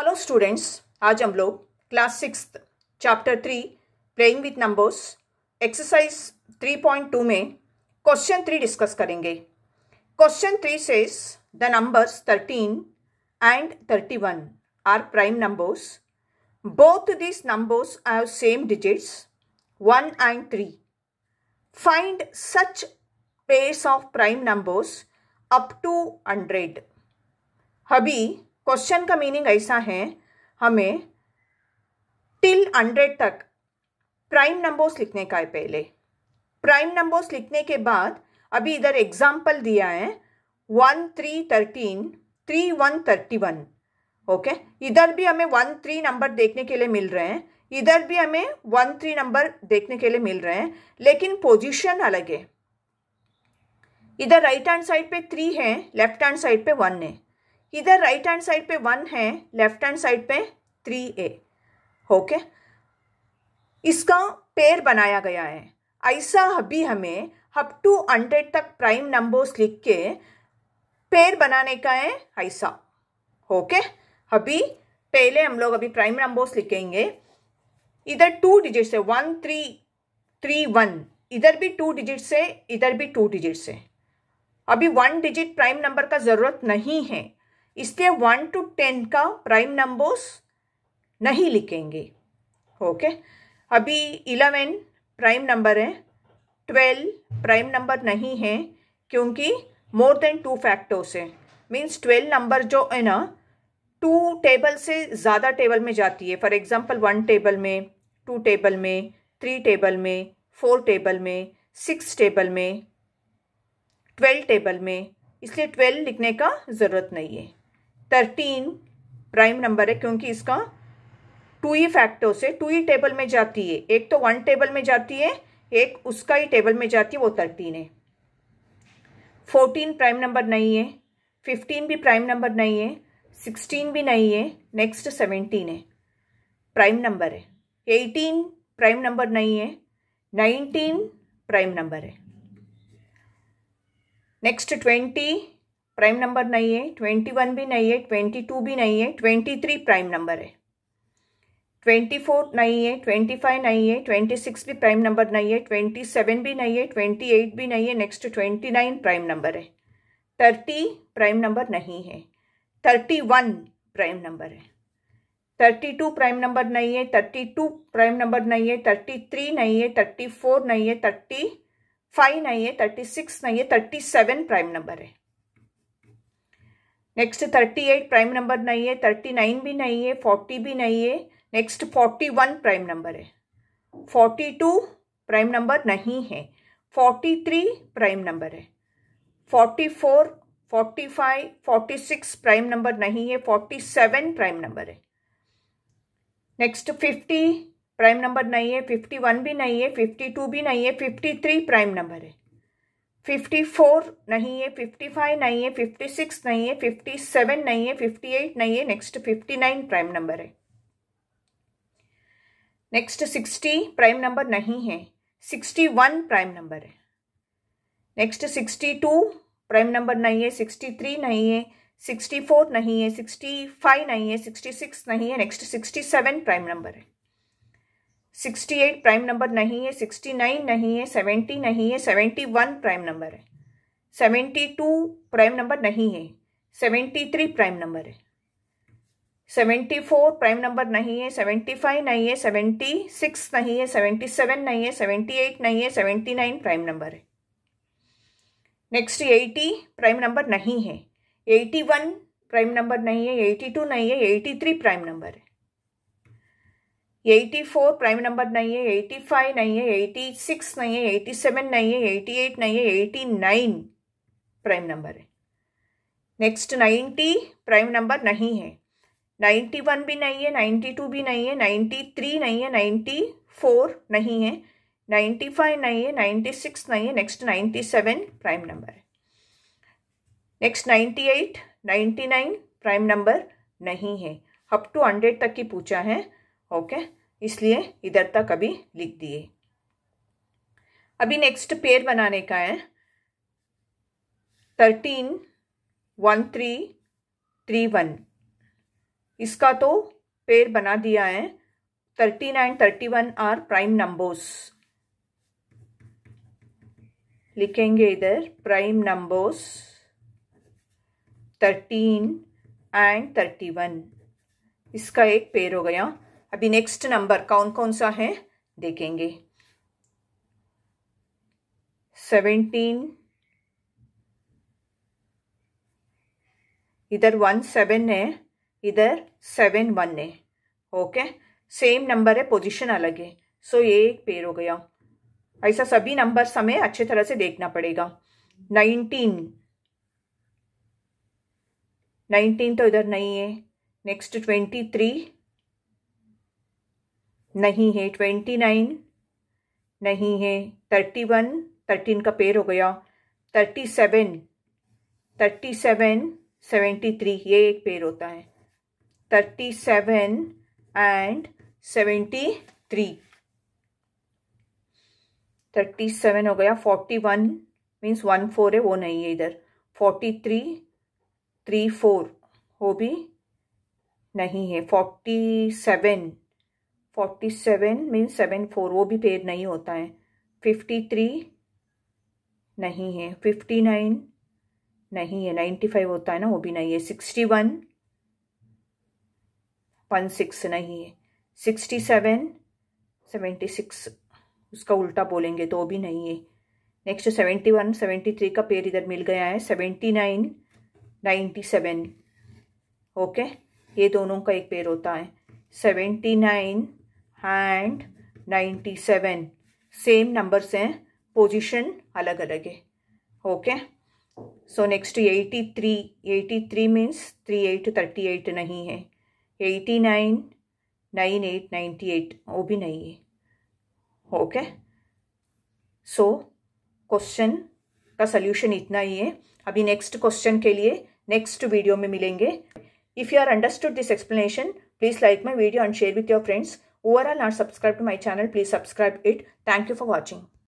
Hello students आज हम लोग class six chapter three playing with numbers exercise three point two में question three discuss करेंगे question three says the numbers thirteen and thirty one are prime numbers both this numbers are same digits one and three find such pairs of prime numbers up to hundred हबी question का meaning ऐसा है हमें till hundred तक prime numbers लिखने का है पहले प्राइम नंबर्स लिखने के बाद अभी इधर एग्जाम्पल दिया है one three thirteen three one thirty one okay इधर भी हमें वन थ्री नंबर देखने के लिए मिल रहे हैं इधर भी हमें वन थ्री नंबर देखने के लिए मिल रहे हैं लेकिन पोजीशन अलग है इधर राइट हैंड साइड पे थ्री है लेफ्ट हैंड साइड पे वन है इधर राइट हैंड साइड पे वन है लेफ्ट हैंड साइड पे थ्री ए ओके इसका पेयर बनाया गया है ऐसा अभी हमें अप टू हंड्रेड तक प्राइम नंबर्स लिख के पेयर बनाने का है ऐसा ओके अभी पहले हम लोग अभी प्राइम नंबर्स लिखेंगे इधर टू डिजिट है वन थ्री थ्री वन इधर भी टू डिजिट से इधर भी टू डिजिट से अभी वन डिजिट प्राइम नंबर का ज़रूरत नहीं है इसलिए वन टू टेन का प्राइम नंबर्स नहीं लिखेंगे ओके okay? अभी इलेवन प्राइम नंबर है ट्वेल्व प्राइम नंबर नहीं है क्योंकि मोर देन टू फैक्टर्स है मीन्स ट्वेल्व नंबर जो है ना टू टेबल से ज़्यादा टेबल में जाती है फॉर एग्जांपल वन टेबल में टू टेबल में थ्री टेबल में फोर टेबल में सिक्स टेबल में ट्वेल्व टेबल में इसलिए ट्वेल्व लिखने का ज़रूरत नहीं है थर्टीन प्राइम नंबर है क्योंकि इसका टू ही फैक्टर से टू ही टेबल में जाती है एक तो वन टेबल में जाती है एक उसका ही टेबल में जाती है वो थर्टीन है फोर्टीन प्राइम नंबर नहीं है फिफ्टीन भी प्राइम नंबर नहीं है सिक्सटीन भी नहीं है नेक्स्ट सेवेंटीन है प्राइम नंबर है एटीन प्राइम नंबर नहीं है नाइनटीन प्राइम नंबर है नेक्स्ट ट्वेंटी प्राइम नंबर नहीं है ट्वेंटी वन भी नहीं है ट्वेंटी टू भी नहीं है ट्वेंटी थ्री प्राइम नंबर है ट्वेंटी फोर नहीं है ट्वेंटी फाइव नहीं है ट्वेंटी सिक्स भी प्राइम नंबर नहीं है ट्वेंटी सेवन भी नहीं है ट्वेंटी एट भी नहीं है next twenty nine prime number है थर्टी प्राइम नंबर नहीं है थर्टी वन प्राइम नंबर है थर्टी टू प्राइम नंबर नहीं है थर्टी टू प्राइम नंबर नहीं है थर्टी थ्री नहीं है थर्टी फोर नहीं है थर्टी फाइव नहीं है थर्टी सिक्स नहीं है थर्टी सेवन प्राइम नंबर है next thirty eight prime number नहीं है थर्टी नाइन भी नहीं है फोर्टी भी नहीं है next forty one prime number है फोर्टी टू प्राइम नंबर नहीं है फोर्टी थ्री प्राइम नंबर है forty four forty five forty six prime number नहीं है फोर्टी सेवन प्राइम नंबर है नेक्स्ट फिफ्टी प्राइम नंबर नहीं है फिफ्टी वन भी नहीं है फिफ्टी टू भी नहीं है फिफ्टी थ्री प्राइम नंबर है फिफ्टी फोर नहीं है फिफ्टी फाइव नहीं है फिफ्टी सिक्स नहीं है फिफ्टी सेवन नहीं है फिफ्टी एट नहीं है next fifty nine prime number है नेक्स्ट सिक्सटी प्राइम नंबर नहीं है सिक्सटी वन प्राइम नंबर है next sixty two prime number नहीं है सिक्सटी थ्री नहीं है सिक्सटी फोर नहीं है सिक्सटी फाइव नहीं है सिक्सटी सिक्स नहीं है next sixty seven prime number है सिक्सटी एट प्राइम नंबर नहीं है सिक्सटी नाइन नहीं है सेवेंटी नहीं है सेवेंटी वन प्राइम नंबर है सेवेंटी टू प्राइम नंबर नहीं है सेवेंटी थ्री प्राइम नंबर है सेवेंटी फोर प्राइम नंबर नहीं है सेवेंटी फाइव नहीं है सेवेंटी सिक्स नहीं है सेवेंटी सेवन नहीं है सेवेंटी एट नहीं है सेवेंटी नाइन प्राइम नंबर है नेक्स्ट एटी प्राइम नंबर नहीं है एटी वन प्राइम नंबर नहीं है एटी टू नहीं है एटी थ्री प्राइम नंबर है एटी फोर प्राइम नंबर नहीं है एटी फाइव नहीं है एटी सिक्स नहीं है एटी सेवन नहीं है एटी एट नहीं है एटी नाइन प्राइम नंबर है नेक्स्ट नाइन्टी प्राइम नंबर नहीं है नाइन्टी वन भी नहीं है नाइन्टी टू भी नहीं है नाइन्टी थ्री नहीं है नाइन्टी फोर नहीं है नाइन्टी फाइव नहीं है नाइन्टी सिक्स नहीं है next ninety seven prime number है next ninety eight ninety nine prime number नहीं है अप टू हंड्रेड तक की पूछा है ओके इसलिए इधर तक अभी लिख दिए अभी नेक्स्ट पेयर बनाने का है thirteen one three three one इसका तो पेयर बना दिया है thirteen and thirty one are prime numbers लिखेंगे इधर prime numbers thirteen and thirty one इसका एक पेयर हो गया अभी नेक्स्ट नंबर कौन कौन सा है देखेंगे सेवेंटीन इधर वन सेवन है इधर सेवन वन है ओके सेम नंबर है पोजीशन अलग है सो ये एक पेर हो गया ऐसा सभी नंबर हमें अच्छे तरह से देखना पड़ेगा नाइनटीन नाइनटीन तो इधर नहीं है नेक्स्ट ट्वेंटी थ्री नहीं है ट्वेंटी नाइन नहीं है थर्टी वन थर्टीन का पेड़ हो गया thirty seven thirty seven seventy three ये एक पेड़ होता है thirty seven and seventy three thirty seven हो गया forty one means one four है वो नहीं है इधर फोर्टी थ्री थ्री फोर वो भी नहीं है forty seven forty seven means seven four वो भी पेड नहीं होता है फिफ्टी थ्री नहीं है फिफ्टी नाइन नहीं है नाइन्टी फाइव होता है ना वो भी नहीं है सिक्सटी वन वन सिक्स नहीं है सिक्सटी सेवन सेवेंटी सिक्स उसका उल्टा बोलेंगे तो वो भी नहीं है next seventy one seventy three का पेड़ इधर मिल गया है seventy nine ninety seven okay ये दोनों का एक पेड़ होता है seventy nine and seven same numbers हैं पोजिशन अलग अलग है okay so next eighty three eighty three means three eight thirty eight नहीं है eighty nine nine eight ninety eight वो भी नहीं है ओके सो क्वेश्चन का सोल्यूशन इतना ही है अभी नेक्स्ट क्वेश्चन के लिए नेक्स्ट वीडियो में मिलेंगे if you are understood this explanation please like my video and share with your friends who are not subscribed to my channel please subscribe it thank you for watching